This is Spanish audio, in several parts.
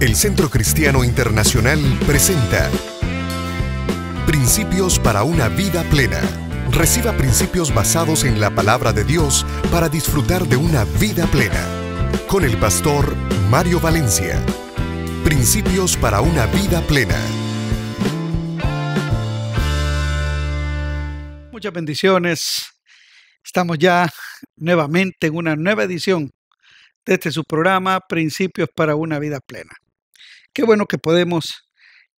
El Centro Cristiano Internacional presenta Principios para una vida plena. Reciba principios basados en la palabra de Dios para disfrutar de una vida plena. Con el pastor Mario Valencia. Principios para una vida plena. Muchas bendiciones. Estamos ya nuevamente en una nueva edición de este su programa Principios para una vida plena. Qué bueno que podemos,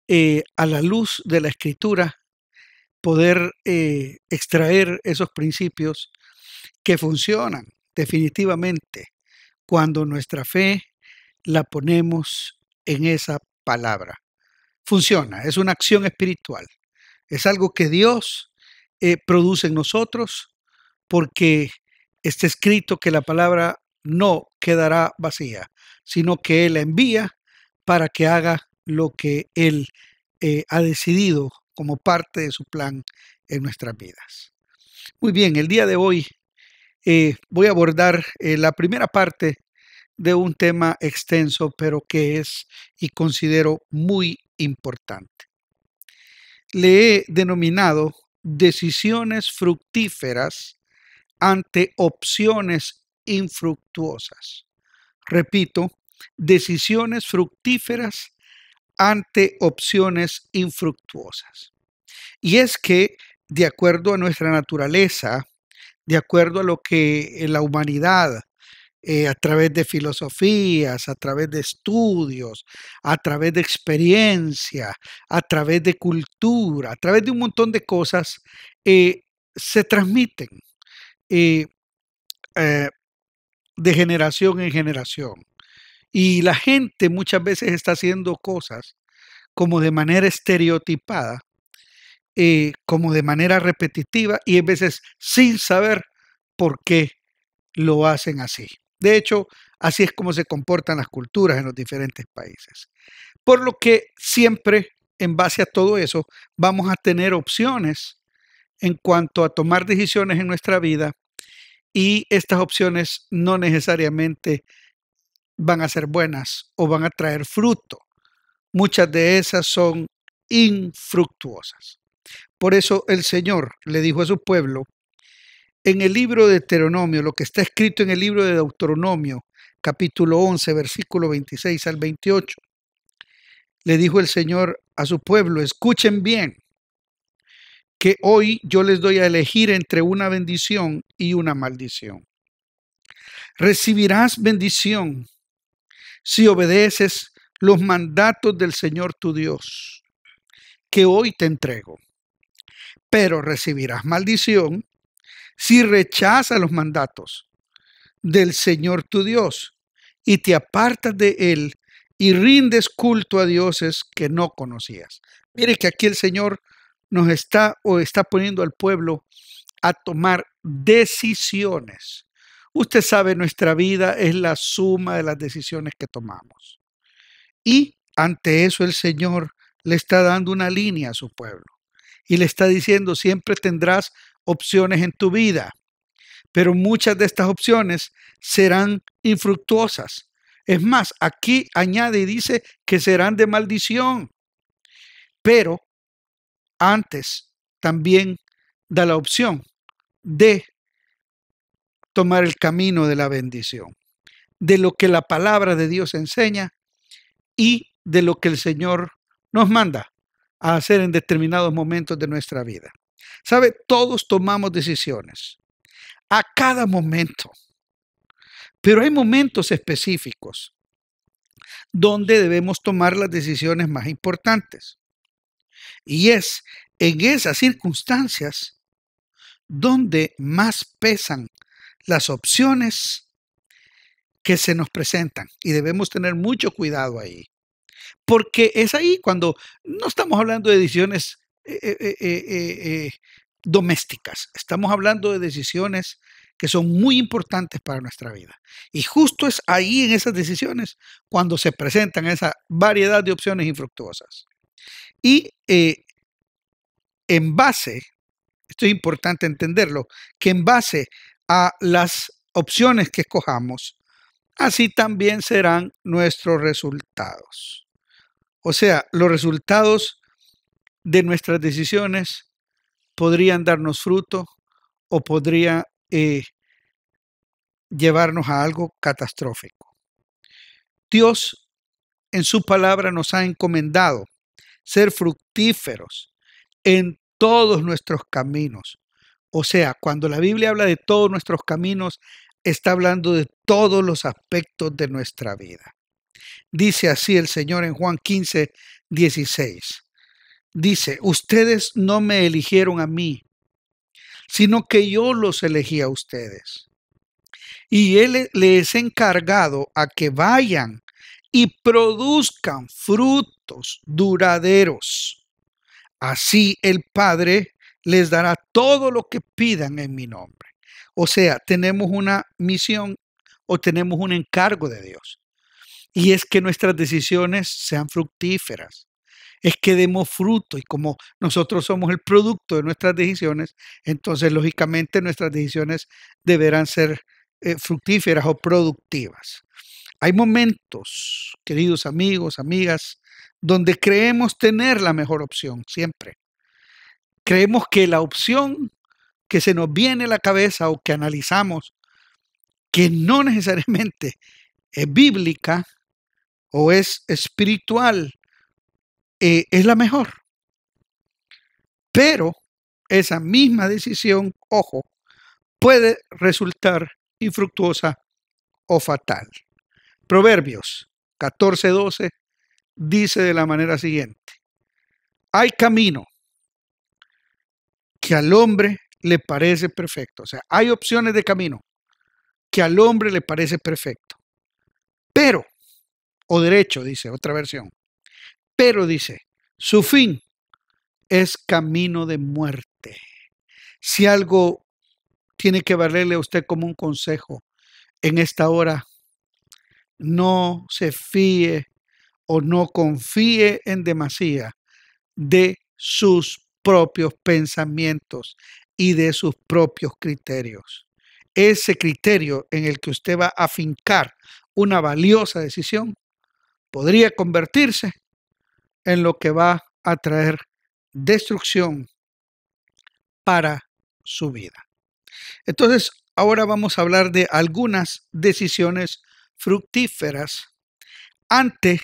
eh, a la luz de la escritura, poder eh, extraer esos principios que funcionan definitivamente cuando nuestra fe la ponemos en esa palabra. Funciona, es una acción espiritual, es algo que Dios eh, produce en nosotros porque está escrito que la palabra no quedará vacía, sino que Él la envía para que haga lo que Él eh, ha decidido como parte de su plan en nuestras vidas. Muy bien, el día de hoy eh, voy a abordar eh, la primera parte de un tema extenso, pero que es y considero muy importante. Le he denominado decisiones fructíferas ante opciones infructuosas. Repito, decisiones fructíferas ante opciones infructuosas. Y es que, de acuerdo a nuestra naturaleza, de acuerdo a lo que eh, la humanidad, eh, a través de filosofías, a través de estudios, a través de experiencia, a través de cultura, a través de un montón de cosas, eh, se transmiten de generación en generación. Y la gente muchas veces está haciendo cosas como de manera estereotipada, eh, como de manera repetitiva y a veces sin saber por qué lo hacen así. De hecho, así es como se comportan las culturas en los diferentes países. Por lo que siempre, en base a todo eso, vamos a tener opciones en cuanto a tomar decisiones en nuestra vida y estas opciones no necesariamente van a ser buenas o van a traer fruto. Muchas de esas son infructuosas. Por eso el Señor le dijo a su pueblo, en el libro de Deuteronomio, lo que está escrito en el libro de Deuteronomio, capítulo 11, versículo 26 al 28, le dijo el Señor a su pueblo, escuchen bien, que hoy yo les doy a elegir entre una bendición y una maldición. Recibirás bendición si obedeces los mandatos del Señor tu Dios, que hoy te entrego. Pero recibirás maldición si rechazas los mandatos del Señor tu Dios y te apartas de Él y rindes culto a dioses que no conocías. Mire que aquí el Señor nos está o está poniendo al pueblo a tomar decisiones Usted sabe, nuestra vida es la suma de las decisiones que tomamos. Y ante eso el Señor le está dando una línea a su pueblo y le está diciendo, siempre tendrás opciones en tu vida, pero muchas de estas opciones serán infructuosas. Es más, aquí añade y dice que serán de maldición. Pero antes también da la opción de tomar el camino de la bendición, de lo que la palabra de Dios enseña y de lo que el Señor nos manda a hacer en determinados momentos de nuestra vida. ¿Sabe? Todos tomamos decisiones a cada momento, pero hay momentos específicos donde debemos tomar las decisiones más importantes. Y es en esas circunstancias donde más pesan las opciones que se nos presentan y debemos tener mucho cuidado ahí. Porque es ahí cuando no estamos hablando de decisiones eh, eh, eh, domésticas, estamos hablando de decisiones que son muy importantes para nuestra vida. Y justo es ahí en esas decisiones cuando se presentan esa variedad de opciones infructuosas. Y en base, esto es importante entenderlo, que en base a las opciones que escojamos, así también serán nuestros resultados. O sea, los resultados de nuestras decisiones podrían darnos fruto o podría eh, llevarnos a algo catastrófico. Dios en su palabra nos ha encomendado ser fructíferos en todos nuestros caminos, o sea, cuando la Biblia habla de todos nuestros caminos, está hablando de todos los aspectos de nuestra vida. Dice así el Señor en Juan 15, 16. Dice, ustedes no me eligieron a mí, sino que yo los elegí a ustedes. Y Él les ha encargado a que vayan y produzcan frutos duraderos. Así el Padre les dará todo lo que pidan en mi nombre. O sea, tenemos una misión o tenemos un encargo de Dios. Y es que nuestras decisiones sean fructíferas. Es que demos fruto y como nosotros somos el producto de nuestras decisiones, entonces lógicamente nuestras decisiones deberán ser eh, fructíferas o productivas. Hay momentos, queridos amigos, amigas, donde creemos tener la mejor opción siempre creemos que la opción que se nos viene a la cabeza o que analizamos, que no necesariamente es bíblica o es espiritual, eh, es la mejor. Pero esa misma decisión, ojo, puede resultar infructuosa o fatal. Proverbios 14:12 dice de la manera siguiente, hay camino que al hombre le parece perfecto. O sea, hay opciones de camino que al hombre le parece perfecto. Pero, o derecho, dice otra versión, pero dice, su fin es camino de muerte. Si algo tiene que valerle a usted como un consejo en esta hora, no se fíe o no confíe en demasía de sus propios pensamientos y de sus propios criterios. Ese criterio en el que usted va a afincar una valiosa decisión podría convertirse en lo que va a traer destrucción para su vida. Entonces, ahora vamos a hablar de algunas decisiones fructíferas ante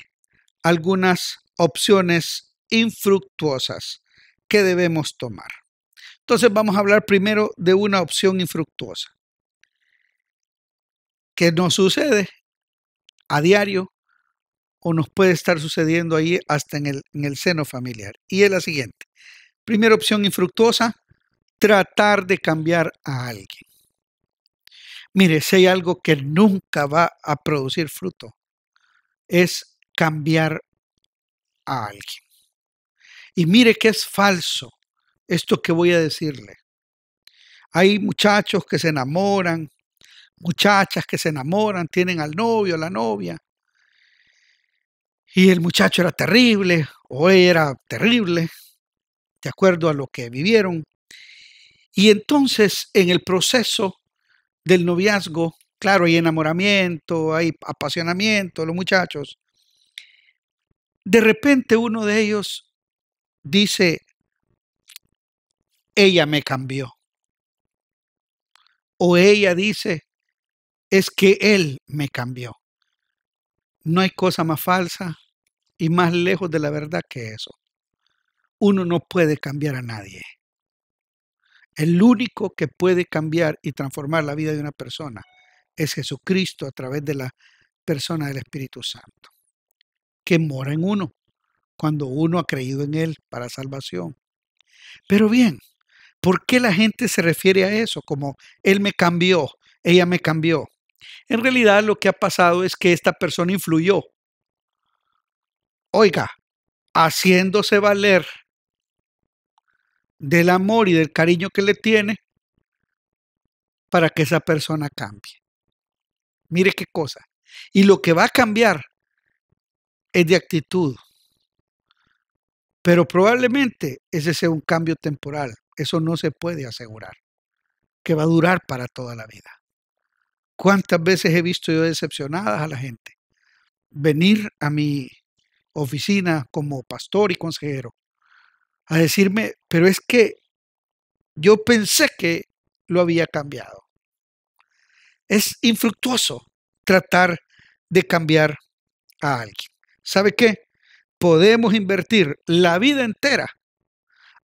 algunas opciones infructuosas. ¿Qué debemos tomar. Entonces vamos a hablar primero de una opción infructuosa. que nos sucede a diario o nos puede estar sucediendo ahí hasta en el, en el seno familiar? Y es la siguiente. Primera opción infructuosa, tratar de cambiar a alguien. Mire, si hay algo que nunca va a producir fruto, es cambiar a alguien. Y mire que es falso esto que voy a decirle. Hay muchachos que se enamoran, muchachas que se enamoran, tienen al novio, a la novia. Y el muchacho era terrible o era terrible, de acuerdo a lo que vivieron. Y entonces en el proceso del noviazgo, claro, hay enamoramiento, hay apasionamiento, los muchachos. De repente uno de ellos dice, ella me cambió. O ella dice, es que él me cambió. No hay cosa más falsa y más lejos de la verdad que eso. Uno no puede cambiar a nadie. El único que puede cambiar y transformar la vida de una persona es Jesucristo a través de la persona del Espíritu Santo, que mora en uno cuando uno ha creído en Él para salvación. Pero bien, ¿por qué la gente se refiere a eso? Como Él me cambió, ella me cambió. En realidad lo que ha pasado es que esta persona influyó. Oiga, haciéndose valer del amor y del cariño que le tiene para que esa persona cambie. Mire qué cosa. Y lo que va a cambiar es de actitud, pero probablemente ese sea un cambio temporal. Eso no se puede asegurar, que va a durar para toda la vida. ¿Cuántas veces he visto yo decepcionadas a la gente? Venir a mi oficina como pastor y consejero a decirme, pero es que yo pensé que lo había cambiado. Es infructuoso tratar de cambiar a alguien. ¿Sabe qué? podemos invertir la vida entera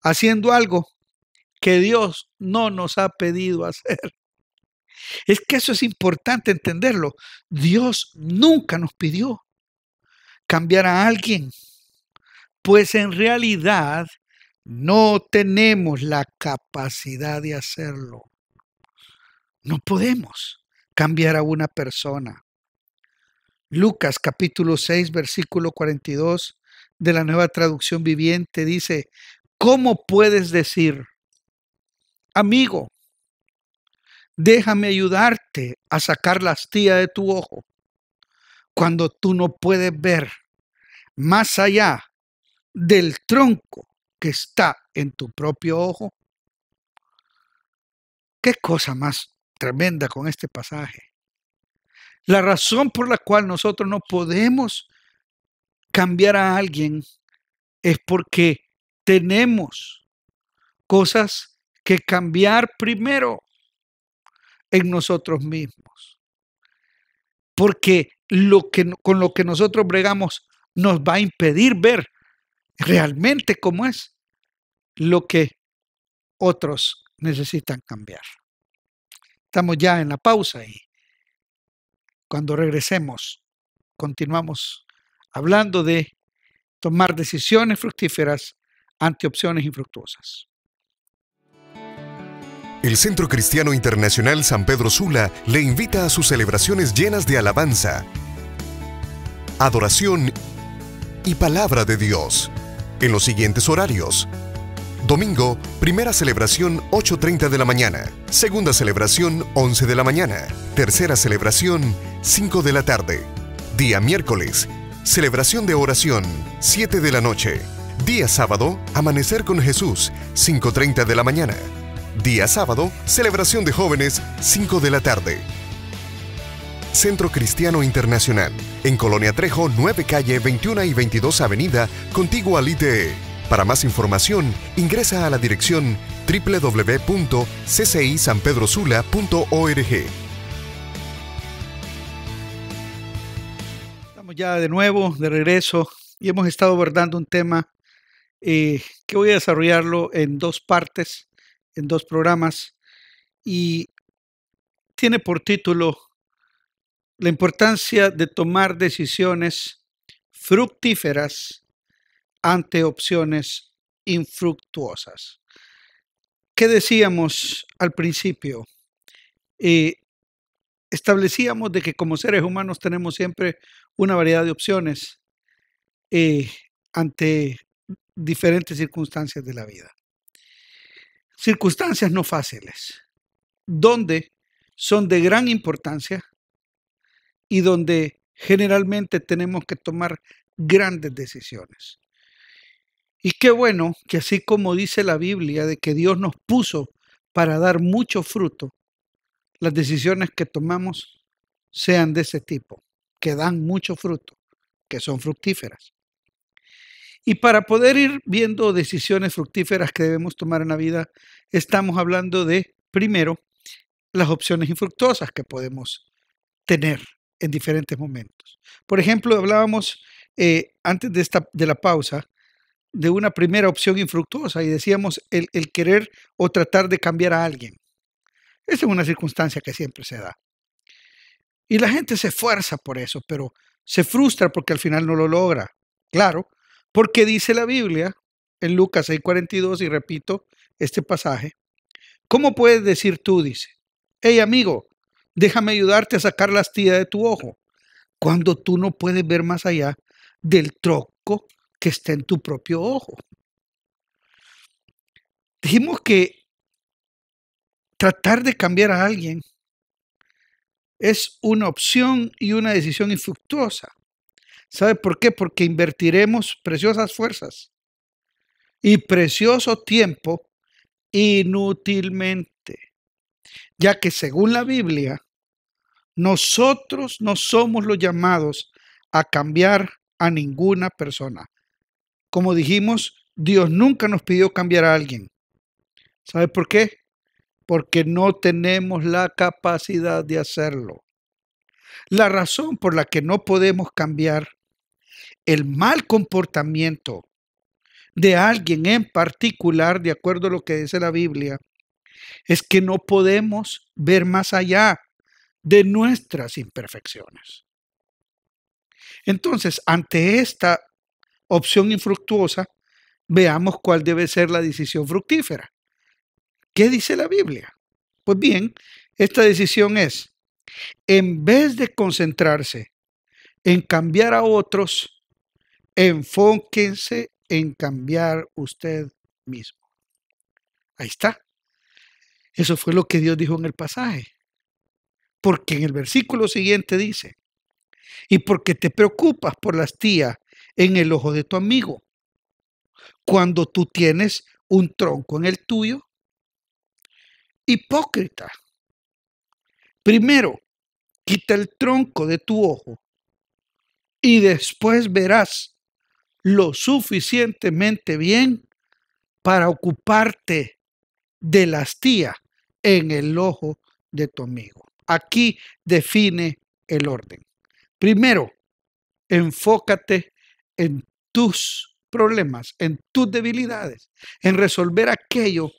haciendo algo que Dios no nos ha pedido hacer. Es que eso es importante entenderlo. Dios nunca nos pidió cambiar a alguien, pues en realidad no tenemos la capacidad de hacerlo. No podemos cambiar a una persona. Lucas capítulo 6, versículo 42 de la nueva traducción viviente dice, ¿cómo puedes decir, amigo, déjame ayudarte a sacar la astilla de tu ojo cuando tú no puedes ver más allá del tronco que está en tu propio ojo? Qué cosa más tremenda con este pasaje. La razón por la cual nosotros no podemos cambiar a alguien es porque tenemos cosas que cambiar primero en nosotros mismos. Porque lo que, con lo que nosotros bregamos nos va a impedir ver realmente cómo es lo que otros necesitan cambiar. Estamos ya en la pausa y cuando regresemos continuamos hablando de tomar decisiones fructíferas ante opciones infructuosas. El Centro Cristiano Internacional San Pedro Sula le invita a sus celebraciones llenas de alabanza, adoración y palabra de Dios en los siguientes horarios. Domingo, primera celebración 8.30 de la mañana, segunda celebración 11 de la mañana, tercera celebración 5 de la tarde, día miércoles Celebración de oración, 7 de la noche. Día sábado, amanecer con Jesús, 5.30 de la mañana. Día sábado, celebración de jóvenes, 5 de la tarde. Centro Cristiano Internacional, en Colonia Trejo, 9 calle 21 y 22 avenida, contiguo al ITE. Para más información, ingresa a la dirección www.ccisanpedrosula.org. de nuevo, de regreso, y hemos estado abordando un tema eh, que voy a desarrollarlo en dos partes, en dos programas, y tiene por título La importancia de tomar decisiones fructíferas ante opciones infructuosas. ¿Qué decíamos al principio? Eh, establecíamos de que como seres humanos tenemos siempre una variedad de opciones eh, ante diferentes circunstancias de la vida. Circunstancias no fáciles, donde son de gran importancia y donde generalmente tenemos que tomar grandes decisiones. Y qué bueno que así como dice la Biblia de que Dios nos puso para dar mucho fruto, las decisiones que tomamos sean de ese tipo que dan mucho fruto, que son fructíferas. Y para poder ir viendo decisiones fructíferas que debemos tomar en la vida, estamos hablando de, primero, las opciones infructuosas que podemos tener en diferentes momentos. Por ejemplo, hablábamos eh, antes de, esta, de la pausa de una primera opción infructuosa y decíamos el, el querer o tratar de cambiar a alguien. Esa es una circunstancia que siempre se da. Y la gente se esfuerza por eso, pero se frustra porque al final no lo logra. Claro, porque dice la Biblia en Lucas 6:42, y repito este pasaje, ¿cómo puedes decir tú, dice, hey amigo, déjame ayudarte a sacar la astilla de tu ojo, cuando tú no puedes ver más allá del troco que está en tu propio ojo? Dijimos que tratar de cambiar a alguien es una opción y una decisión infructuosa. ¿Sabe por qué? Porque invertiremos preciosas fuerzas y precioso tiempo inútilmente, ya que según la Biblia, nosotros no somos los llamados a cambiar a ninguna persona. Como dijimos, Dios nunca nos pidió cambiar a alguien. ¿Sabe por qué? porque no tenemos la capacidad de hacerlo. La razón por la que no podemos cambiar el mal comportamiento de alguien en particular, de acuerdo a lo que dice la Biblia, es que no podemos ver más allá de nuestras imperfecciones. Entonces, ante esta opción infructuosa, veamos cuál debe ser la decisión fructífera. ¿Qué dice la Biblia? Pues bien, esta decisión es, en vez de concentrarse en cambiar a otros, enfóquense en cambiar usted mismo. Ahí está. Eso fue lo que Dios dijo en el pasaje. Porque en el versículo siguiente dice, y porque te preocupas por las tías en el ojo de tu amigo, cuando tú tienes un tronco en el tuyo Hipócrita. Primero, quita el tronco de tu ojo y después verás lo suficientemente bien para ocuparte de la tías en el ojo de tu amigo. Aquí define el orden. Primero, enfócate en tus problemas, en tus debilidades, en resolver aquello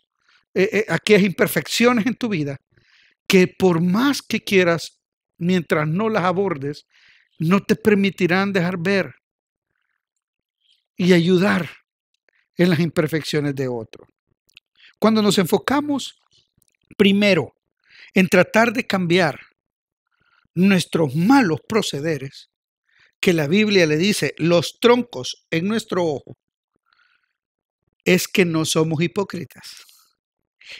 eh, eh, aquellas imperfecciones en tu vida que por más que quieras, mientras no las abordes, no te permitirán dejar ver y ayudar en las imperfecciones de otro. Cuando nos enfocamos primero en tratar de cambiar nuestros malos procederes, que la Biblia le dice los troncos en nuestro ojo, es que no somos hipócritas.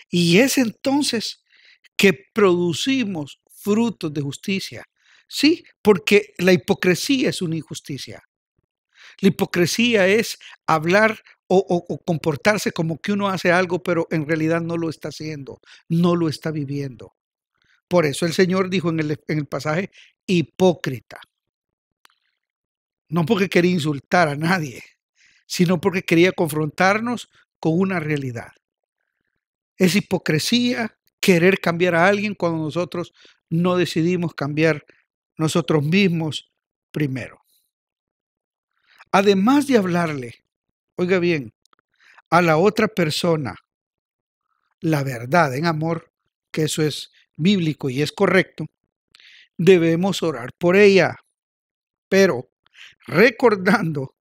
Y es entonces que producimos frutos de justicia. Sí, porque la hipocresía es una injusticia. La hipocresía es hablar o, comportarse como que uno hace algo, pero en realidad no lo está haciendo, no lo está viviendo. Por eso el Señor dijo en el pasaje, hipócrita. No porque quería insultar a nadie, sino porque quería confrontarnos con una realidad. Es hipocresía querer cambiar a alguien cuando nosotros no decidimos cambiar nosotros mismos primero. Además de hablarle, oiga bien, a la otra persona la verdad en amor, que eso es bíblico y es correcto, debemos orar por ella, pero recordando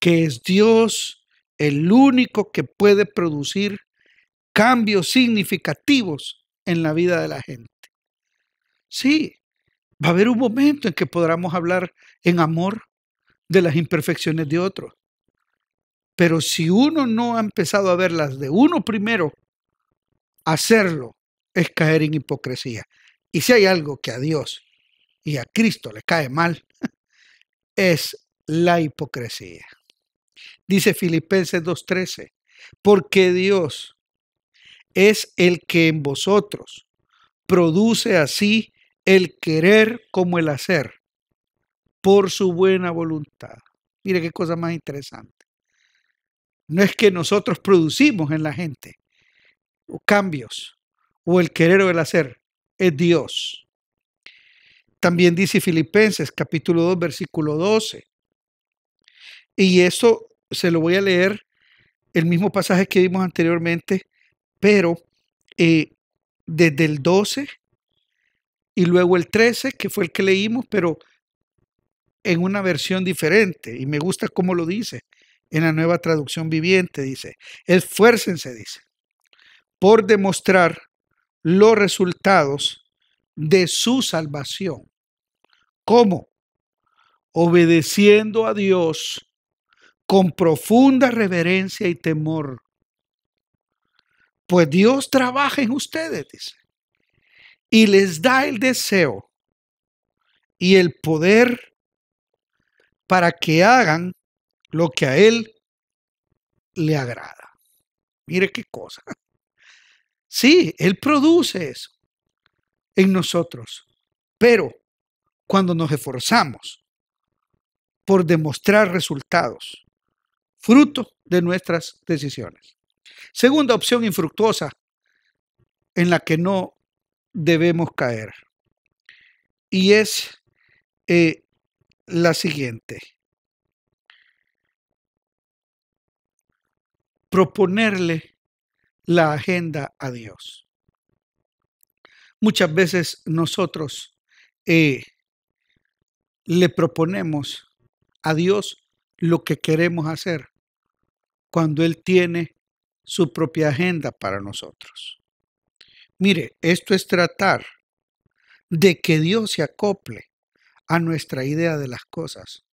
que es Dios el único que puede producir cambios significativos en la vida de la gente. Sí, va a haber un momento en que podamos hablar en amor de las imperfecciones de otros. Pero si uno no ha empezado a verlas de uno primero, hacerlo es caer en hipocresía. Y si hay algo que a Dios y a Cristo le cae mal, es la hipocresía. Dice Filipenses 2.13, porque Dios es el que en vosotros produce así el querer como el hacer, por su buena voluntad. Mire qué cosa más interesante. No es que nosotros producimos en la gente cambios o el querer o el hacer, es Dios. También dice Filipenses capítulo 2, versículo 12. Y eso se lo voy a leer, el mismo pasaje que vimos anteriormente, pero eh, desde el 12 y luego el 13, que fue el que leímos, pero en una versión diferente. Y me gusta cómo lo dice en la nueva traducción viviente. Dice, esfuércense, dice, por demostrar los resultados de su salvación. ¿Cómo? Obedeciendo a Dios con profunda reverencia y temor, pues Dios trabaja en ustedes, dice, y les da el deseo y el poder para que hagan lo que a Él le agrada. Mire qué cosa. Sí, Él produce eso en nosotros, pero cuando nos esforzamos por demostrar resultados, fruto de nuestras decisiones. Segunda opción infructuosa en la que no debemos caer. Y es eh, la siguiente. Proponerle la agenda a Dios. Muchas veces nosotros eh, le proponemos a Dios lo que queremos hacer cuando Él tiene su propia agenda para nosotros. Mire, esto es tratar de que Dios se acople a nuestra idea de las cosas,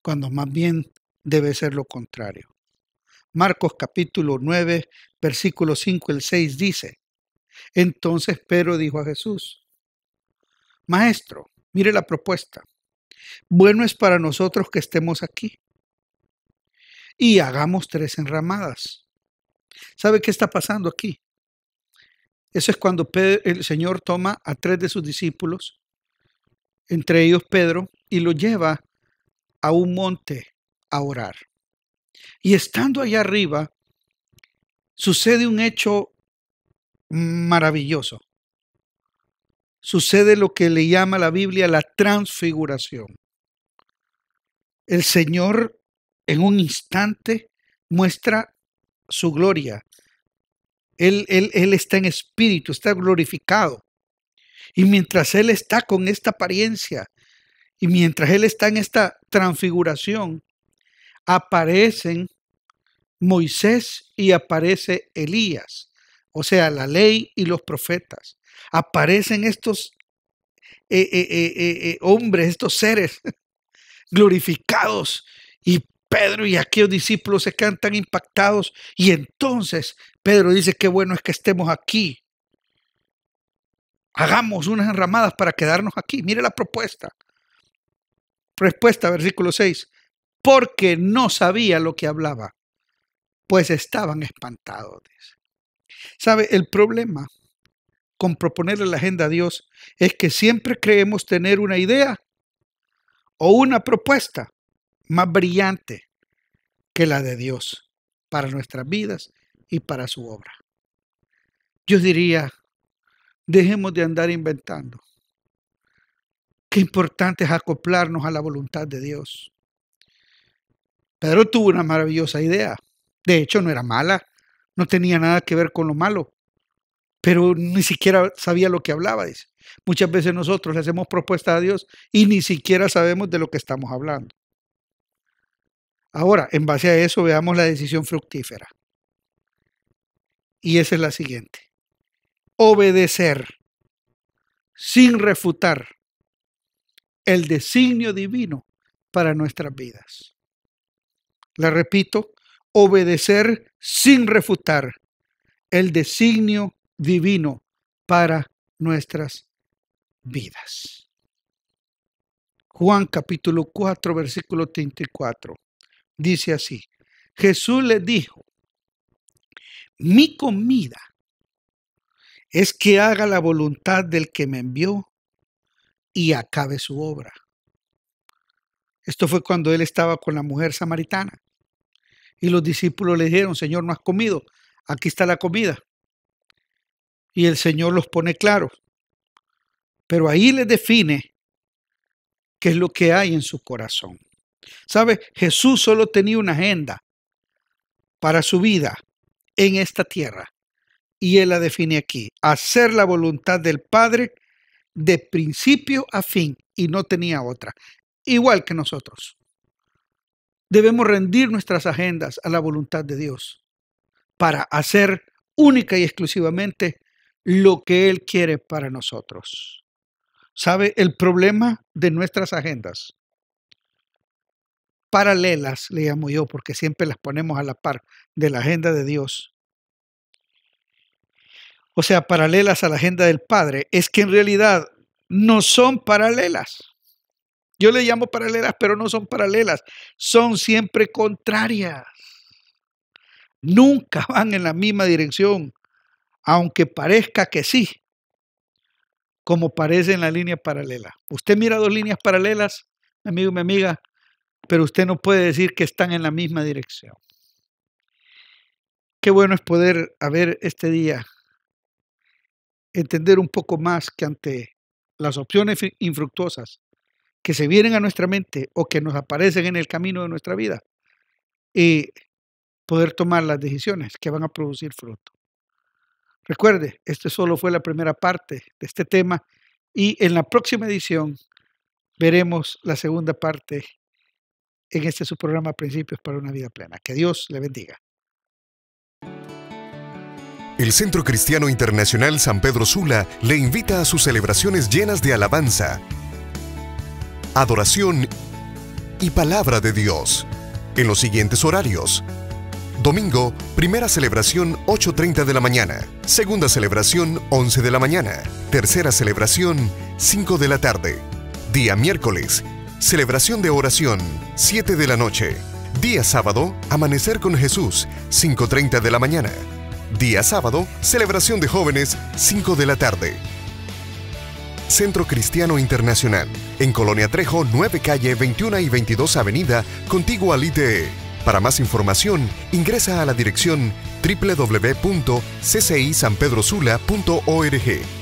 cuando más bien debe ser lo contrario. Marcos capítulo 9, versículo 5 el 6 dice, entonces Pedro dijo a Jesús, Maestro, mire la propuesta. Bueno es para nosotros que estemos aquí y hagamos tres enramadas ¿Sabe qué está pasando aquí? Eso es cuando el Señor toma a tres de sus discípulos, entre ellos Pedro, y lo lleva a un monte a orar. Y estando allá arriba, sucede un hecho maravilloso. Sucede lo que le llama la Biblia la transfiguración. El Señor en un instante muestra su gloria. Él, está en espíritu, está glorificado. Y mientras Él está con esta apariencia y mientras Él está en esta transfiguración, aparecen Moisés y aparece Elías, o sea, la ley y los profetas. Aparecen estos eh, eh, eh, hombres, estos seres glorificados y Pedro y aquellos discípulos se quedan tan impactados y entonces Pedro dice, qué bueno es que estemos aquí. Hagamos unas enramadas para quedarnos aquí. Mire la propuesta. Respuesta, versículo 6. Porque no sabía lo que hablaba, pues estaban espantados. ¿Sabe? El problema con proponerle la agenda a Dios es que siempre creemos tener una idea o una propuesta más brillante que la de Dios para nuestras vidas y para su obra. Yo diría, dejemos de andar inventando. Qué importante es acoplarnos a la voluntad de Dios. Pedro tuvo una maravillosa idea. De hecho, no era mala, no tenía nada que ver con lo malo, pero ni siquiera sabía lo que hablaba, Muchas veces nosotros le hacemos propuestas a Dios y ni siquiera sabemos de lo que estamos hablando. Ahora, en base a eso, veamos la decisión fructífera. Y esa es la siguiente. Obedecer sin refutar el designio divino para nuestras vidas. La repito, obedecer sin refutar el designio divino para nuestras vidas. Juan capítulo 4, versículo 34. Dice así, Jesús le dijo, mi comida es que haga la voluntad del que me envió y acabe su obra. Esto fue cuando él estaba con la mujer samaritana. Y los discípulos le dijeron, Señor, no has comido, aquí está la comida. Y el Señor los pone claro. Pero ahí le define qué es lo que hay en su corazón. ¿Sabe? Jesús solo tenía una agenda para su vida en esta tierra. Y Él la define aquí. Hacer la voluntad del Padre de principio a fin. Y no tenía otra. Igual que nosotros. Debemos rendir nuestras agendas a la voluntad de Dios para hacer única y exclusivamente lo que Él quiere para nosotros. ¿Sabe? El problema de nuestras agendas paralelas, le llamo yo, porque siempre las ponemos a la par de la agenda de Dios, o sea, paralelas a la agenda del Padre, es que en realidad no son paralelas. Yo le llamo paralelas, pero no son paralelas, son siempre contrarias. Nunca van en la misma dirección, aunque parezca que sí, como parece en la línea paralela. Usted mira dos líneas paralelas, amigo y mi amiga, pero usted no puede decir que están en la misma dirección. Qué bueno es poder haber este día entender un poco más que ante las opciones infructuosas que se vienen a nuestra mente o que nos aparecen en el camino de nuestra vida y eh, poder tomar las decisiones que van a producir fruto. Recuerde, este solo fue la primera parte de este tema y en la próxima edición veremos la segunda parte en este su programa Principios para una vida plena. Que Dios le bendiga. El Centro Cristiano Internacional San Pedro Sula le invita a sus celebraciones llenas de alabanza, adoración y palabra de Dios en los siguientes horarios. Domingo, primera celebración 8.30 de la mañana, segunda celebración 11 de la mañana, tercera celebración 5 de la tarde, día miércoles Celebración de oración, 7 de la noche. Día sábado, amanecer con Jesús, 5.30 de la mañana. Día sábado, celebración de jóvenes, 5 de la tarde. Centro Cristiano Internacional, en Colonia Trejo, 9 calle 21 y 22 avenida, contiguo al ITE. Para más información, ingresa a la dirección www.ccisanpedrosula.org.